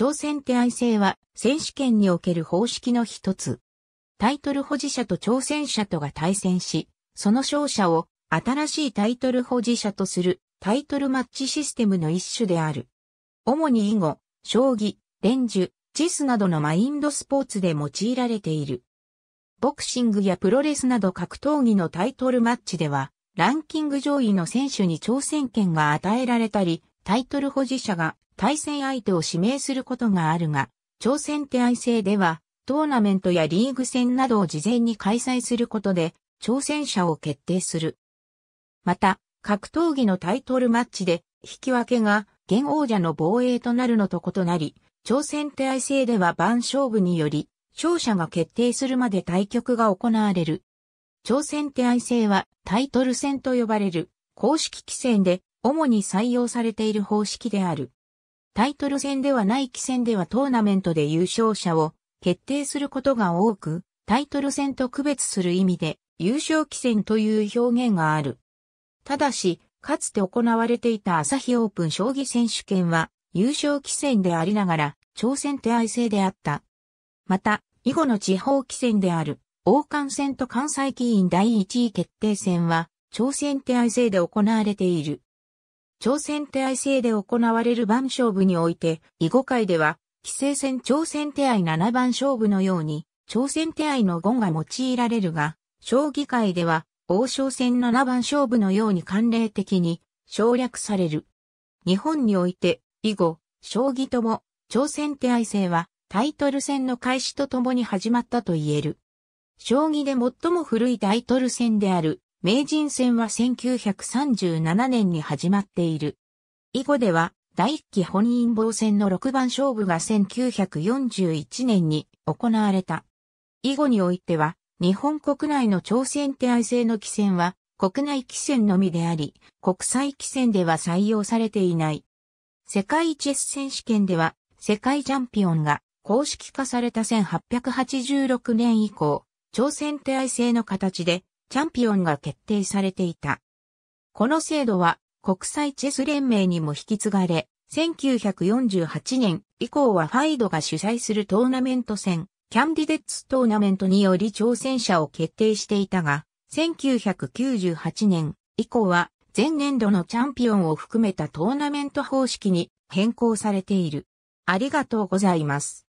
挑戦手合制は選手権における方式の一つ。タイトル保持者と挑戦者とが対戦し、その勝者を新しいタイトル保持者とするタイトルマッチシステムの一種である。主に囲碁、将棋、連珠、チスなどのマインドスポーツで用いられている。ボクシングやプロレスなど格闘技のタイトルマッチでは、ランキング上位の選手に挑戦権が与えられたり、タイトル保持者が対戦相手を指名することがあるが、朝鮮手合制では、トーナメントやリーグ戦などを事前に開催することで、挑戦者を決定する。また、格闘技のタイトルマッチで、引き分けが、現王者の防衛となるのと異なり、朝鮮手合制では番勝負により、勝者が決定するまで対局が行われる。朝鮮手合制はタイトル戦と呼ばれる公式棋戦で主に採用されている方式である。タイトル戦ではない棋戦ではトーナメントで優勝者を決定することが多く、タイトル戦と区別する意味で優勝棋戦という表現がある。ただし、かつて行われていた朝日オープン将棋選手権は優勝棋戦でありながら挑戦手合制であった。また、以後の地方棋戦である王冠戦と関西棋院第1位決定戦は挑戦手合制で行われている。朝鮮手合制で行われる番勝負において、囲碁界では、規制戦朝鮮手合7番勝負のように、朝鮮手合の言が用いられるが、将棋界では、王将戦7番勝負のように慣例的に省略される。日本において、囲碁、将棋とも、朝鮮手合制は、タイトル戦の開始とともに始まったと言える。将棋で最も古いタイトル戦である、名人戦は1937年に始まっている。以後では、第一期本因坊戦の6番勝負が1941年に行われた。以後においては、日本国内の朝鮮手合制の棋戦は、国内棋戦のみであり、国際棋戦では採用されていない。世界チェス選手権では、世界チャンピオンが公式化された1886年以降、朝鮮手合制の形でチャンピオンが決定されていた。この制度は国際チェス連盟にも引き継がれ、1948年以降はファイドが主催するトーナメント戦、キャンディデッツトーナメントにより挑戦者を決定していたが、1998年以降は前年度のチャンピオンを含めたトーナメント方式に変更されている。ありがとうございます。